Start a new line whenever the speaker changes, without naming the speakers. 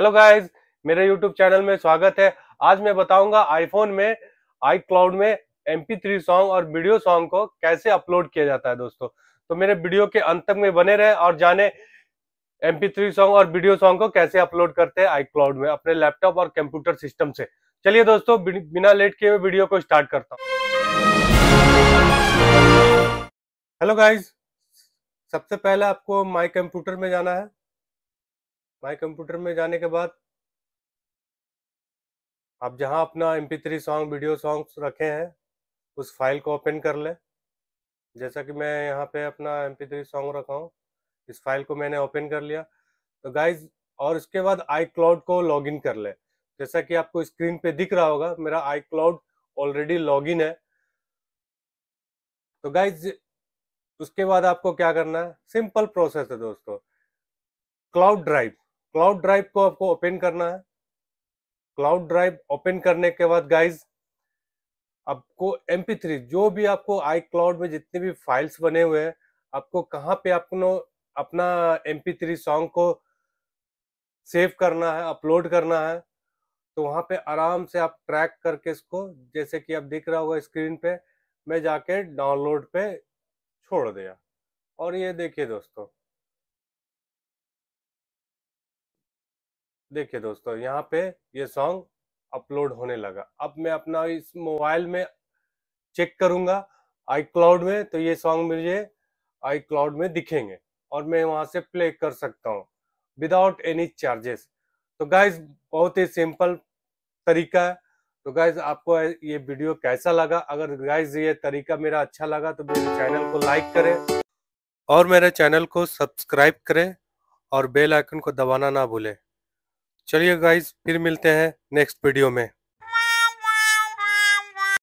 hello guys मेरे YouTube channel में स्वागत है आज मैं बताऊंगा आईफोन में आई क्लाउड में एम थ्री सॉन्ग और वीडियो सॉन्ग को कैसे अपलोड किया जाता है दोस्तों तो मेरे वीडियो के अंत तक में बने रहे और जाने एम थ्री सॉन्ग और वीडियो सॉन्ग को कैसे अपलोड करते हैं आई क्लाउड में अपने लैपटॉप और कंप्यूटर सिस्टम से चलिए दोस्तों बिना लेट किए वीडियो को स्टार्ट करता हूँ हेलो गाइज सबसे पहले आपको माई कंप्यूटर में जाना है माई कंप्यूटर में जाने के बाद आप जहां अपना M P song video song रखे हैं उस फाइल को ओपन कर लें जैसा कि मैं यहाँ पे अपना एम पी सॉन्ग रखा हूँ इस फाइल को मैंने ओपन कर लिया तो गाइज और उसके बाद आई क्लाउड को लॉग इन कर लें जैसा कि आपको स्क्रीन पे दिख रहा होगा मेरा iCloud already log in है तो गाइज उसके बाद आपको क्या करना है सिंपल प्रोसेस है दोस्तों क्लाउड ड्राइव क्लाउड ड्राइव को आपको ओपन करना है क्लाउड ड्राइव ओपन करने के बाद गाइज आपको एम थ्री जो भी आपको आई क्लाउड में जितने भी फाइल्स बने हुए हैं आपको कहाँ पे आपको अपना एम थ्री सॉन्ग को सेव करना है अपलोड करना है तो वहाँ पे आराम से आप ट्रैक करके इसको जैसे कि आप देख रहा होगा स्क्रीन पे मैं जाके डाउनलोड पे छोड़ दिया और ये देखिए दोस्तों देखिए दोस्तों यहाँ पे ये सॉन्ग अपलोड होने लगा अब मैं अपना इस मोबाइल में चेक करूंगा आई क्लाउड में तो ये सॉन्ग मुझे आई क्लाउड में दिखेंगे और मैं वहां से प्ले कर सकता हूँ विदाउट एनी चार्जेस तो गाइज बहुत ही सिंपल तरीका है तो गाइज आपको ये वीडियो कैसा लगा अगर गाइज ये तरीका मेरा अच्छा लगा तो मेरे चैनल को लाइक करें और मेरे चैनल को सब्सक्राइब करें और बेल आइकन को दबाना ना भूलें चलिए गाइज फिर मिलते हैं नेक्स्ट वीडियो में